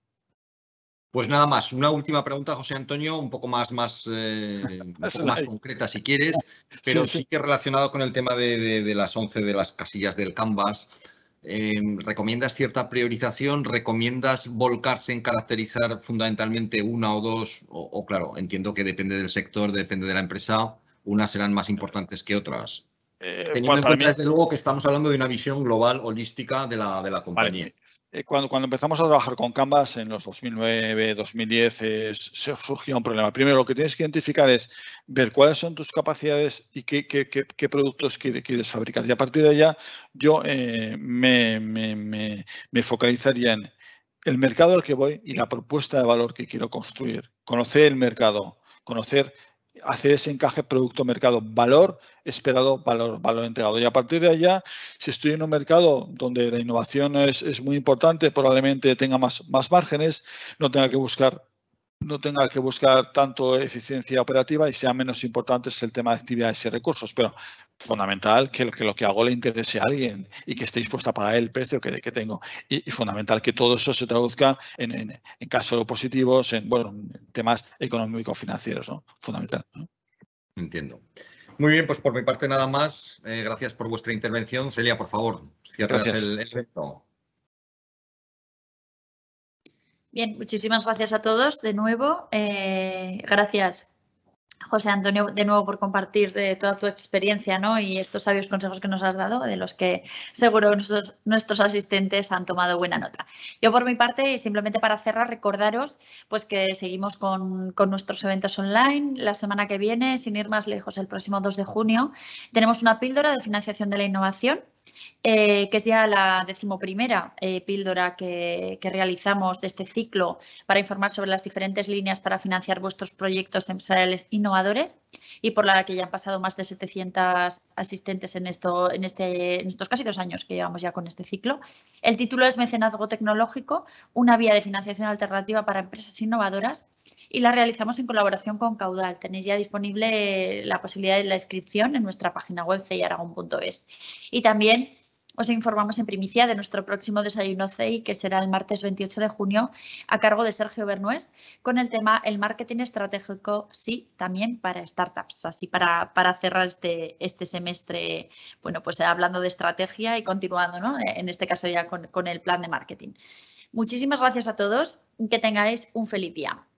B: Pues nada más, una
D: última pregunta, José Antonio, un poco más, más, eh, concreta si quieres, pero sí, que relacionado con el tema de, las 11 de las casillas del Canvas. Em, ¿Recomiendas cierta priorización? ¿Recomiendas volcarse en caracterizar fundamentalmente una o dos? o claro, entiendo que depende del sector, depende de la empresa, unas serán más importantes
B: que otras. Eh, Teniendo en cuenta, desde luego, que estamos hablando de una visión global, holística de la, de compañía. Eh, cuando, cuando, empezamos a trabajar con Canvas en los 2009, 2010, eh, se surgió un problema. Primero, lo que tienes que identificar es ver cuáles son tus capacidades y qué, productos quieres fabricar. Y a partir de allá, yo me focalizaría en el mercado al que voy y la propuesta de valor que quiero construir. Conocer el mercado, conocer hacer ese encaje producto-mercado, valor esperado, valor, valor entregado. Y a partir de allá, si estoy en un mercado donde la innovación es, muy importante, probablemente tenga más, márgenes, no tenga que buscar no tenga que buscar tanto eficiencia operativa y sea menos importante el tema de actividades y recursos. Pero fundamental que lo, que hago le interese a alguien y que esté dispuesto a pagar el precio que, tengo. Y, fundamental que todo eso se traduzca en, en, casos positivos, en bueno, temas económicos financieros, ¿no? Fundamental. Entiendo. Muy bien, pues
D: por mi parte nada más. Eh, gracias por vuestra intervención. Celia, por favor, cierras el, evento.
A: Bien, muchísimas gracias a todos de nuevo. gracias José Antonio, de nuevo por compartir eh, toda tu experiencia y estos sabios consejos que nos has dado, de los que seguro nuestros, asistentes han tomado buena nota. Yo por mi parte, y simplemente para cerrar, recordaros pues, que seguimos con, con, nuestros eventos online. La semana que viene, sin ir más lejos, el próximo 2 de junio, tenemos una píldora de financiación de la innovación eh, que es ya la decimoprimera eh, píldora que, realizamos de este ciclo para informar sobre las diferentes líneas para financiar vuestros proyectos empresariales innovadores y por la que ya han pasado más de 700 asistentes en, esto, en, este, en estos casi dos años que llevamos ya con este ciclo. El título es Mecenazgo Tecnológico, una vía de financiación alternativa para empresas innovadoras y la realizamos en colaboración con Caudal. Tenéis ya disponible eh, la posibilidad de la inscripción en nuestra página web ceiaragón.es. Y también os informamos en primicia de nuestro próximo desayuno CEI, que será el martes 28 de junio, a cargo de Sergio Bernués, con el tema el marketing estratégico, sí, también para startups. Así para, para cerrar este, este semestre, bueno, pues hablando de estrategia y continuando, ¿no? En este caso ya con, con el plan de marketing. Muchísimas gracias a todos, que tengáis un feliz día.